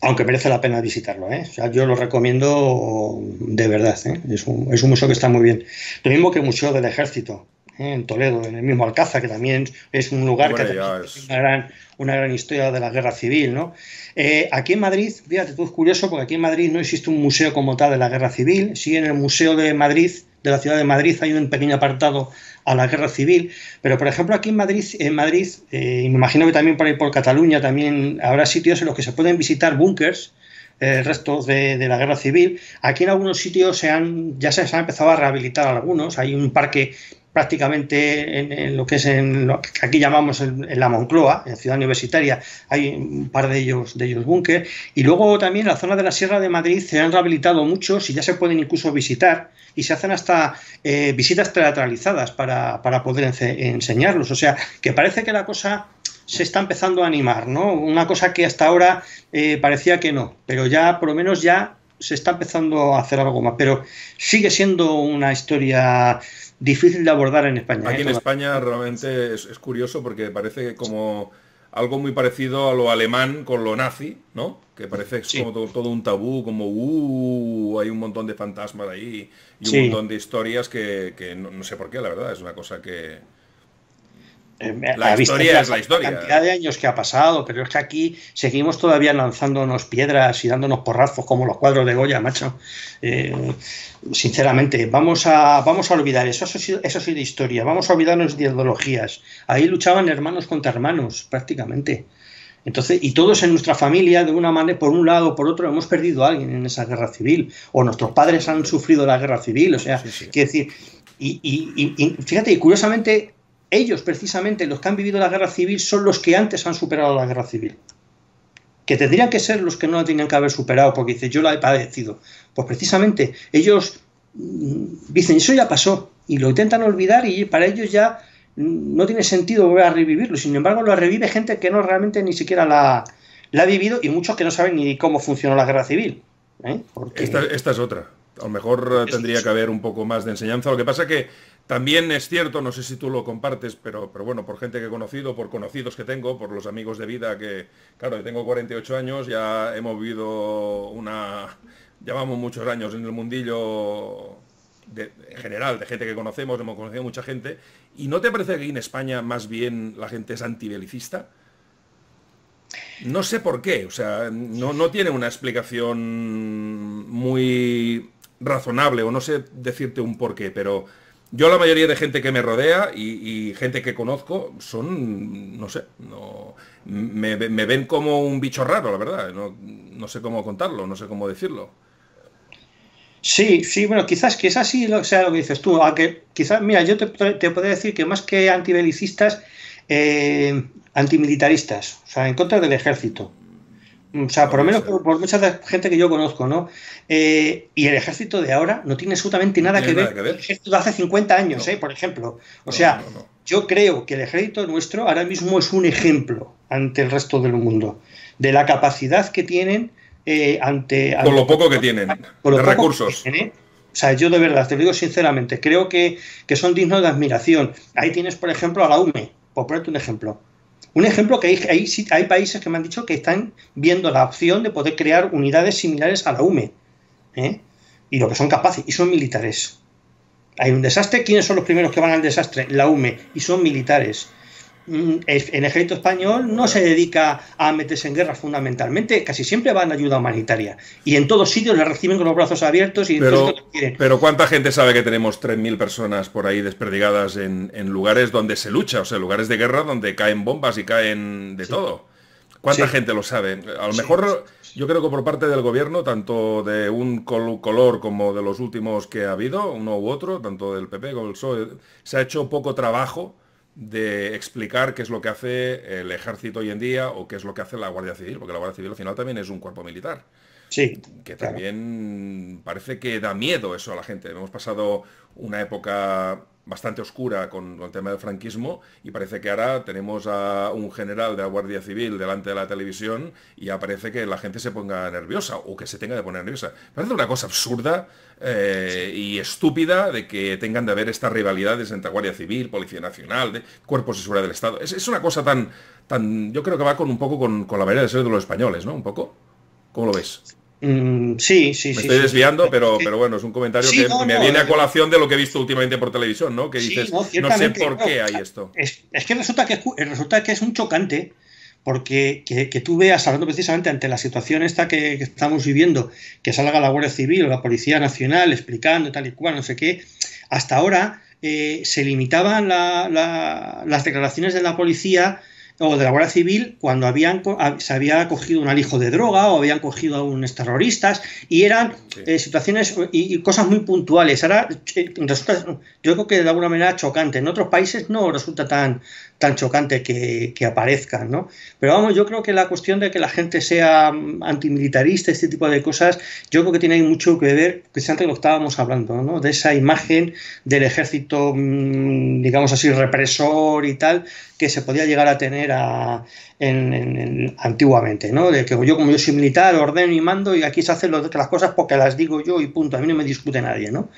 Aunque merece la pena visitarlo, ¿eh? O sea, yo lo recomiendo de verdad, ¿eh? es, un, es un museo que está muy bien. Lo mismo que el Museo del Ejército en Toledo, en el mismo Alcázar, que también es un lugar que tiene Una, gran, historia de la guerra civil. Eh, aquí en Madrid, fíjate tú, es curioso porque aquí en Madrid no existe un museo como tal de la guerra civil, sí en el Museo de Madrid, de la ciudad de Madrid, hay un pequeño apartado a la guerra civil, pero por ejemplo aquí en Madrid, en Madrid eh, me imagino que también por ir por Cataluña también habrá sitios en los que se pueden visitar búnkers, eh, restos de, la guerra civil. Aquí en algunos sitios se han, ya se han empezado a rehabilitar algunos. Hay un parque prácticamente en, lo que es en lo que aquí llamamos en, la Moncloa, en Ciudad Universitaria, hay un par de ellos, de ellos búnker, y luego también la zona de la Sierra de Madrid se han rehabilitado muchos y ya se pueden incluso visitar y se hacen hasta eh, visitas teatralizadas para, poder enseñarlos. O sea, que parece que la cosa se está empezando a animar, ¿no? Una cosa que hasta ahora eh, parecía que no, pero ya por lo menos ya se está empezando a hacer algo más, pero sigue siendo una historia difícil de abordar en España. Aquí ¿eh? en España realmente es, curioso porque parece como algo muy parecido a lo alemán con lo nazi, ¿no? Que parece como todo, un tabú, como uh, hay un montón de fantasmas ahí y un montón de historias que, que no, sé por qué, la verdad, es una cosa que, eh, la historia es la historia. La cantidad de años que ha pasado, pero es que aquí seguimos todavía lanzándonos piedras y dándonos porrazos como los cuadros de Goya, macho. Eh, sinceramente, vamos a, vamos a olvidar eso, eso ha, sido, historia, vamos a olvidarnos de ideologías. Ahí luchaban hermanos contra hermanos, prácticamente. Entonces, y todos en nuestra familia, de una manera, por un lado o por otro, hemos perdido a alguien en esa guerra civil, o nuestros padres han sufrido la guerra civil, o sea, sí, quiero decir, y, y, y fíjate, curiosamente, ellos precisamente, los que han vivido la guerra civil, son los que antes han superado la guerra civil. Que tendrían que ser los que no la tenían que haber superado, porque dice, yo la he padecido. Pues precisamente, ellos mm, dicen, eso ya pasó, y lo intentan olvidar y para ellos ya mm, no tiene sentido volver a revivirlo. Sin embargo, lo revive gente que no realmente ni siquiera la, ha vivido y muchos que no saben ni cómo funcionó la guerra civil. ¿eh? Esta, esta es otra. A lo mejor eh, tendría que haber un poco más de enseñanza. Lo que pasa que también es cierto, no sé si tú lo compartes, pero, pero bueno, por gente que he conocido, por conocidos que tengo, por los amigos de vida que, claro, yo tengo 48 años, ya hemos vivido una, llevamos muchos años en el mundillo en general, de gente que conocemos, hemos conocido mucha gente, ¿y no te parece que en España más bien la gente es antibelicista? No sé por qué, o sea, no, no tiene una explicación muy razonable, o no sé decirte un por qué, pero yo la mayoría de gente que me rodea y, gente que conozco son, no sé, no, me, ven como un bicho raro, la verdad. No, sé cómo contarlo, no sé cómo decirlo. Sí, sí, bueno, quizás que es así lo, sea lo que dices tú. Aunque quizás, mira, yo te, te podría decir que más que antibelicistas, eh, antimilitaristas, o sea, en contra del ejército. O sea, por lo menos por, mucha gente que yo conozco, ¿no? Eh, y el ejército de ahora no tiene absolutamente nada, que, ver con el ejército de hace 50 años, eh, por ejemplo. O sea, yo creo que el ejército nuestro ahora mismo es un ejemplo ante el resto del mundo de la capacidad que tienen eh, ante... Con lo poco que tienen, de recursos. ¿eh? o sea, yo de verdad, te lo digo sinceramente, creo que, que son dignos de admiración. Ahí tienes, por ejemplo, a la UME, por ponerte un ejemplo. Un ejemplo que hay, hay, hay, países que me han dicho que están viendo la opción de poder crear unidades similares a la UME. ¿eh? Y lo que son capaces, y son militares. Hay un desastre, ¿quiénes son los primeros que van al desastre? La UME, y son militares. Mm, en ejército español no se dedica a meterse en guerra fundamentalmente, casi siempre van a ayuda humanitaria y en todos sitios la reciben con los brazos abiertos y pero, quieren. Pero ¿cuánta gente sabe que tenemos 3.000 personas por ahí desperdigadas en, lugares donde se lucha, o sea, lugares de guerra donde caen bombas y caen de todo? ¿Cuánta gente lo sabe? A lo mejor yo creo que por parte del gobierno, tanto de un color como de los últimos que ha habido, uno u otro, tanto del PP como del PSOE, se ha hecho poco trabajo de explicar qué es lo que hace el ejército hoy en día o qué es lo que hace la Guardia Civil, porque la Guardia Civil al final también es un cuerpo militar. Sí. Que también parece que da miedo eso a la gente. Hemos pasado una época bastante oscura con el tema del franquismo y parece que ahora tenemos a un general de la Guardia Civil delante de la televisión y aparece que la gente se ponga nerviosa o que se tenga de poner nerviosa. Parece una cosa absurda eh, y estúpida de que tengan de haber estas rivalidades entre Guardia Civil, Policía Nacional, de Cuerpos de Seguridad del Estado. Es, una cosa tan, tan, yo creo que va con un poco con, con la manera de ser de los españoles, ¿no? Un poco. ¿Cómo lo ves? Sí, mm, sí, sí, Me Estoy desviando, pero, pero bueno, es un comentario que me viene a eh, colación de lo que he visto últimamente por televisión, ¿no? Que dices, no, sé por qué hay esto. Es, que resulta que resulta que es un chocante, porque que, tú veas, hablando precisamente ante la situación esta que, estamos viviendo, que salga la Guardia Civil o la Policía Nacional explicando tal y cual, no sé qué, hasta ahora eh, se limitaban las declaraciones de la policía o de la Guardia Civil cuando habían, se había cogido un alijo de droga o habían cogido a unos terroristas y eran eh, situaciones y, cosas muy puntuales. Ahora eh, yo creo que de alguna manera chocante. En otros países no resulta tan, tan chocante que, que, aparezcan, ¿no? Pero vamos, yo creo que la cuestión de que la gente sea mm, antimilitarista, este tipo de cosas, yo creo que tiene mucho que ver, que antes lo estábamos hablando, ¿no? De esa imagen del ejército, mm, digamos así, represor y tal, que se podía llegar a tener en, antiguamente, ¿no? De que yo, como yo soy militar, ordeno y mando y aquí se hacen las cosas porque las digo yo y punto, a mí no me discute nadie, ¿no?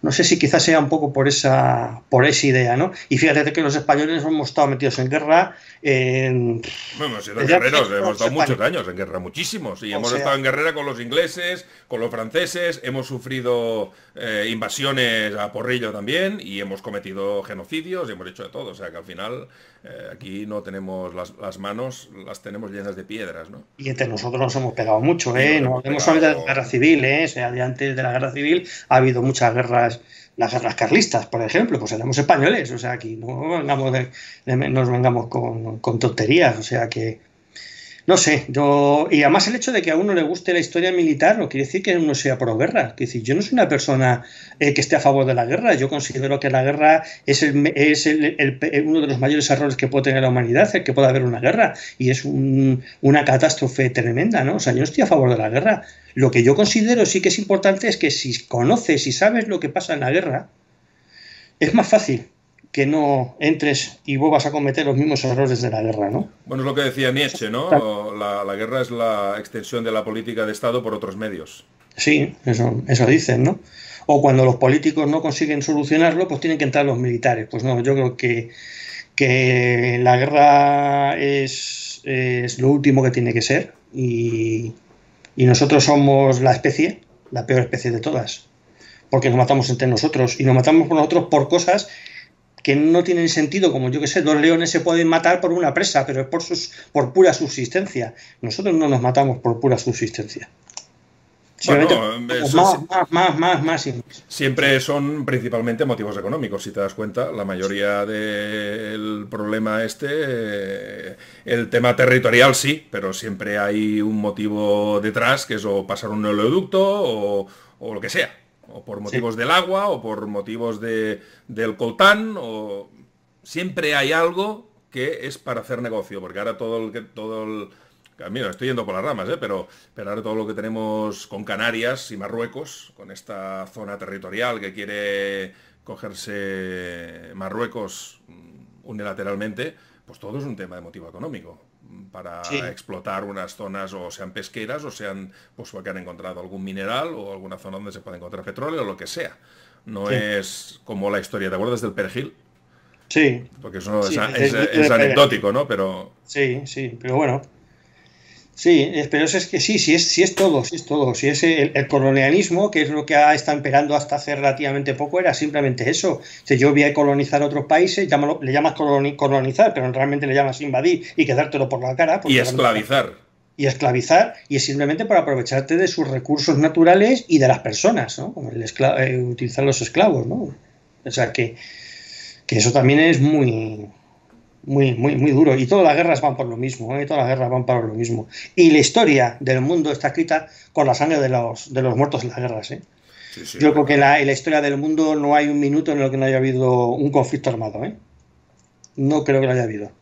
No sé si quizás sea un poco por esa, por esa idea, ¿no? Y fíjate que los españoles hemos estado metidos en guerra. Bueno, hemos sido guerreros, hemos estado muchos años en guerra, muchísimos. Y hemos estado en guerra con los ingleses, con los franceses, hemos sufrido eh, invasiones a porrillo también, y hemos cometido genocidios, y hemos hecho de todo. O sea que al final eh, aquí no tenemos las, manos, las tenemos llenas de piedras, ¿no? Y entre nosotros nos hemos pegado mucho, ¿eh? no hemos de la guerra civil, ¿eh? O sea, de antes de la guerra civil ha habido muchas guerras, las guerras carlistas, por ejemplo, pues éramos españoles, o sea, aquí no vengamos nos vengamos con, con, tonterías, o sea, que no sé, yo, y además el hecho de que a uno le guste la historia militar no quiere decir que uno sea pro guerra. Quiere decir, yo no soy una persona eh, que esté a favor de la guerra. Yo considero que la guerra es, eh, uno de los mayores errores que puede tener la humanidad, el que pueda haber una guerra. Y es una catástrofe tremenda, ¿no? O sea, yo no estoy a favor de la guerra. Lo que yo considero sí que es importante es que si conoces y sabes lo que pasa en la guerra, es más fácil que no entres y vos vas a cometer los mismos errores de la guerra, ¿no? Bueno, es lo que decía Nietzsche, ¿no? La, guerra es la extensión de la política de Estado por otros medios. Sí, eso, eso dicen, ¿no? O cuando los políticos no consiguen solucionarlo, pues tienen que entrar los militares. Pues no, yo creo que, que la guerra es, lo último que tiene que ser y, y nosotros somos la especie, la peor especie de todas, porque nos matamos entre nosotros y nos matamos por nosotros por cosas que no tienen sentido, como yo que sé, dos leones se pueden matar por una presa, pero es por, sus, por pura subsistencia. Nosotros no nos matamos por pura subsistencia. más, más, más, más, Siempre son principalmente motivos económicos, si te das cuenta. La mayoría del problema este, eh, el tema territorial sí, pero siempre hay un motivo detrás, que es o pasar un oleoducto o lo que sea o por motivos del agua, o por motivos de, del coltán, o siempre hay algo que es para hacer negocio, porque ahora todo el que todo el ah, estoy yendo por las ramas, eh, pero, pero ahora todo lo que tenemos con Canarias y Marruecos, con esta zona territorial que quiere cogerse Marruecos mm, unilateralmente, pues todo es un tema de motivo económico para explotar unas zonas o sean pesqueras o sean pues porque han encontrado algún mineral o alguna zona donde se puede encontrar petróleo o lo que sea. No es como la historia, ¿te acuerdas del Pergil Sí. Porque eso es, es anecdótico, ¿no? Pero... Sí, sí, pero bueno, Sí, eh, pero eso es que sí, sí es, sí es todo, sí es todo. Sí es el, colonialismo, que es lo que ha estado emperando hasta hace relativamente poco, era simplemente eso. Si yo voy a colonizar otros países, llámalo, le llamas colonizar, pero realmente le llamas invadir y quedártelo por la cara. Y esclavizar. Y esclavizar, y es simplemente para aprovecharte de sus recursos naturales y de las personas, ¿no? Eh, utilizar los esclavos, ¿no? O sea, que eso también es muy, muy, muy, muy duro. Y todas las guerras van por lo mismo, ¿eh? todas las guerras van por lo mismo. Y la historia del mundo está escrita con la sangre de los, de los muertos en las guerras. ¿eh? Yo creo que la, en la historia del mundo no hay un minuto en el que no haya habido un conflicto armado. ¿eh? No creo que lo haya habido.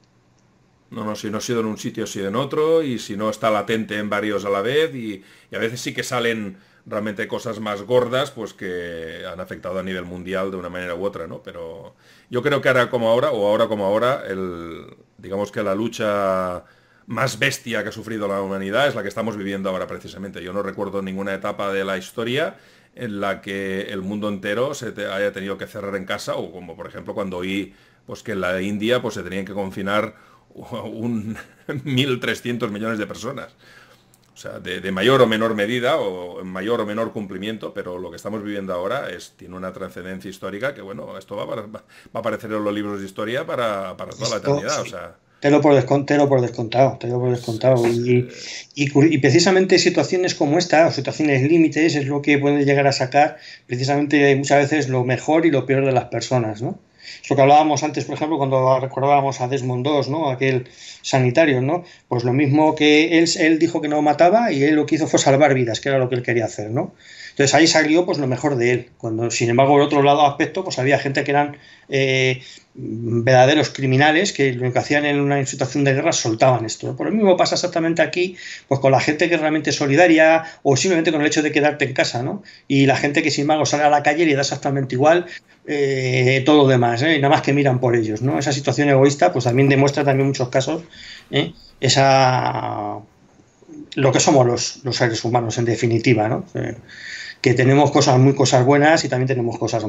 No, no, si no ha sido en un sitio, ha sido en otro, y si no está latente en varios a la vez, y a veces sí que salen realmente cosas más gordas pues que han afectado a nivel mundial de una manera u otra, ¿no? Pero yo creo que ahora como ahora, o ahora como ahora, el, digamos que la lucha más bestia que ha sufrido la humanidad es la que estamos viviendo ahora precisamente. Yo no recuerdo ninguna etapa de la historia en la que el mundo entero se haya tenido que cerrar en casa, o como por ejemplo cuando oí pues que en la India pues se tenían que confinar <laughs> un 1.300 millones de personas. O sea, de, mayor o menor medida o en mayor o menor cumplimiento, pero lo que estamos viviendo ahora es, tiene una trascendencia histórica que, bueno, esto va, va, a aparecer en los libros de historia para, toda la eternidad. O sea, te lo por, descontado, te lo por descontado. Y, precisamente situaciones como esta, situaciones límites, es lo que pueden llegar a sacar precisamente muchas veces lo mejor y lo peor de las personas, ¿no? Es lo que hablábamos antes, por ejemplo, cuando recordábamos a Desmond II, ¿no? Aquel sanitario, ¿no? Pues lo mismo que él, dijo que no mataba y él lo que hizo fue salvar vidas, que era lo que él quería hacer, ¿no? Entonces ahí salió pues lo mejor de él. Cuando, sin embargo, el otro lado aspecto, pues había gente que eran eh, verdaderos criminales que lo que hacían en una situación de guerra soltaban esto. Por lo mismo pasa exactamente aquí, pues con la gente que es realmente solidaria o simplemente con el hecho de quedarte en casa, ¿no? Y la gente que sin embargo sale a la calle le da exactamente igual eh, todo lo demás, ¿eh? y nada más que miran por ellos, ¿no? Esa situación egoísta, pues también demuestra también muchos casos ¿eh? esa lo que somos los, seres humanos en definitiva, ¿no? Eh, que tenemos cosas muy cosas buenas y también tenemos cosas